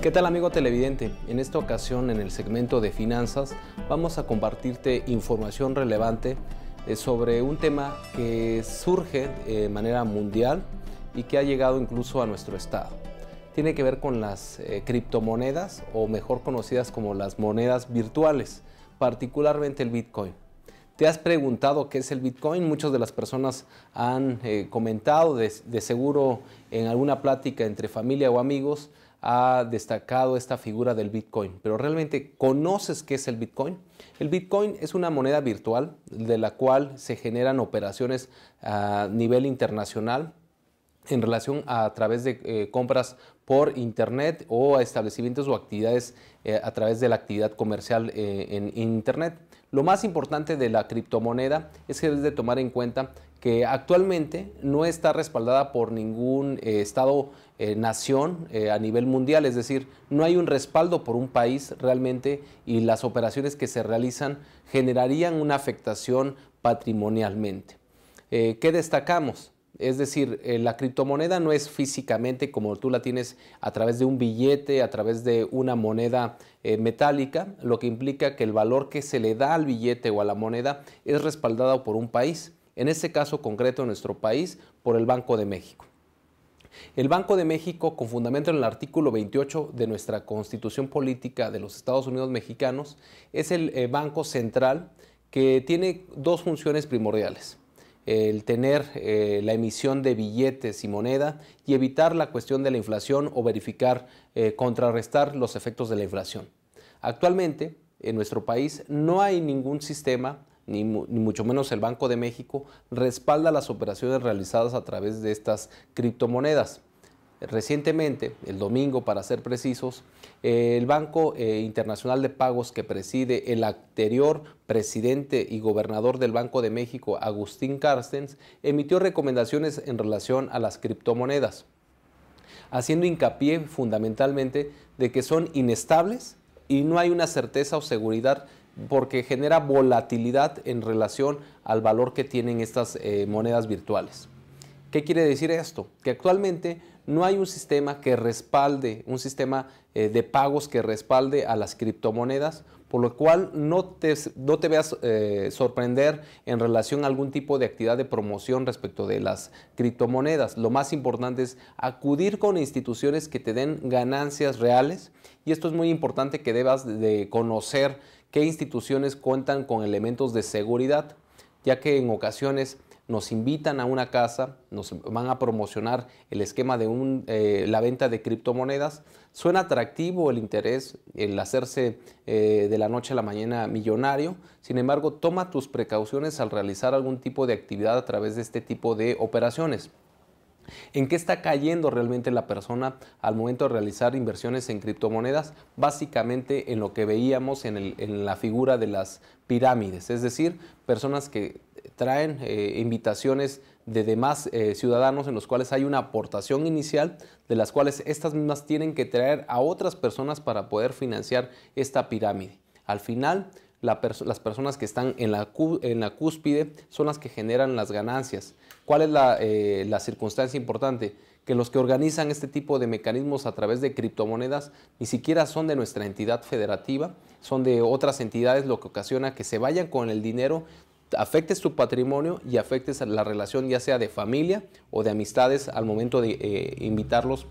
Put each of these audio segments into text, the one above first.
¿Qué tal amigo televidente? En esta ocasión en el segmento de finanzas vamos a compartirte información relevante eh, sobre un tema que surge eh, de manera mundial y que ha llegado incluso a nuestro estado. Tiene que ver con las eh, criptomonedas o mejor conocidas como las monedas virtuales, particularmente el Bitcoin. ¿Te has preguntado qué es el Bitcoin? Muchas de las personas han comentado, de, seguro en alguna plática entre familia o amigos, ha destacado esta figura del Bitcoin, pero realmente conoces qué es el Bitcoin. El Bitcoin es una moneda virtual de la cual se generan operaciones a nivel internacional en relación a, través de eh, compras por internet o a establecimientos o actividades eh, a través de la actividad comercial eh, en internet. Lo más importante de la criptomoneda es que debes de tomar en cuenta que actualmente no está respaldada por ningún estado nación a nivel mundial, es decir, no hay un respaldo por un país realmente y las operaciones que se realizan generarían una afectación patrimonialmente. ¿Qué destacamos? Es decir, eh, la criptomoneda no es físicamente como tú la tienes a través de un billete, a través de una moneda eh, metálica, lo que implica que el valor que se le da al billete o a la moneda es respaldado por un país, en este caso concreto en nuestro país, por el Banco de México. El Banco de México, con fundamento en el artículo 28 de nuestra Constitución Política de los Estados Unidos Mexicanos, es el eh, banco central que tiene dos funciones primordiales el tener eh, la emisión de billetes y moneda y evitar la cuestión de la inflación o verificar, eh, contrarrestar los efectos de la inflación. Actualmente, en nuestro país no hay ningún sistema, ni, ni, mucho menos el Banco de México, respalda las operaciones realizadas a través de estas criptomonedas. Recientemente, el domingo para ser precisos, el Banco eh, Internacional de Pagos que preside el anterior presidente y gobernador del Banco de México, Agustín Carstens, emitió recomendaciones en relación a las criptomonedas, haciendo hincapié fundamentalmente de que son inestables y no hay una certeza o seguridad porque genera volatilidad en relación al valor que tienen estas eh, monedas virtuales. ¿Qué quiere decir esto? Que actualmente no hay un sistema que respalde, un sistema eh, de pagos que respalde a las criptomonedas, por lo cual no te, no te veas eh, sorprender en relación a algún tipo de actividad de promoción respecto de las criptomonedas. Lo más importante es acudir con instituciones que te den ganancias reales y esto es muy importante que debas de conocer qué instituciones cuentan con elementos de seguridad, ya que en ocasiones nos invitan a una casa, nos van a promocionar el esquema de eh, la venta de criptomonedas. Suena atractivo el interés, el hacerse eh, de la noche a la mañana millonario. Sin embargo, toma tus precauciones al realizar algún tipo de actividad a través de este tipo de operaciones en qué está cayendo realmente la persona al momento de realizar inversiones en criptomonedas, básicamente en lo que veíamos en, la figura de las pirámides, es decir, personas que eh, traen eh, invitaciones de demás eh, ciudadanos en los cuales hay una aportación inicial, de las cuales estas mismas tienen que traer a otras personas para poder financiar esta pirámide. Al final, las personas que están en la, cúspide son las que generan las ganancias. ¿Cuál es eh, la, circunstancia importante? Que los que organizan este tipo de mecanismos a través de criptomonedas ni siquiera son de nuestra entidad federativa, son de otras entidades, lo que ocasiona que se vayan con el dinero afectes tu patrimonio y afectes la relación ya sea de familia o de amistades al momento de eh, invitarlos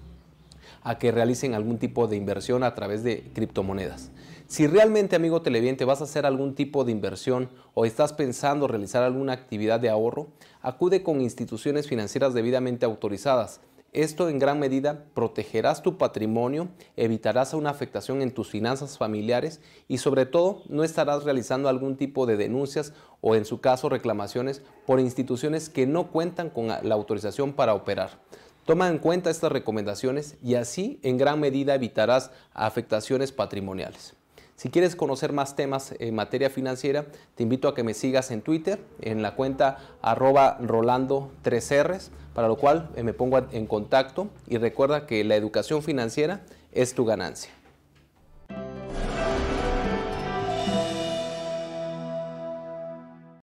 a que realicen algún tipo de inversión a través de criptomonedas. Si realmente, amigo televidente, vas a hacer algún tipo de inversión o estás pensando realizar alguna actividad de ahorro, acude con instituciones financieras debidamente autorizadas. Esto en gran medida protegerás tu patrimonio, evitarás una afectación en tus finanzas familiares y sobre todo no estarás realizando algún tipo de denuncias o en su caso reclamaciones por instituciones que no cuentan con la autorización para operar. Toma en cuenta estas recomendaciones y así en gran medida evitarás afectaciones patrimoniales. Si quieres conocer más temas en materia financiera, te invito a que me sigas en Twitter, en la cuenta arroba rolando 3 r para lo cual eh, me pongo en contacto y recuerda que la educación financiera es tu ganancia.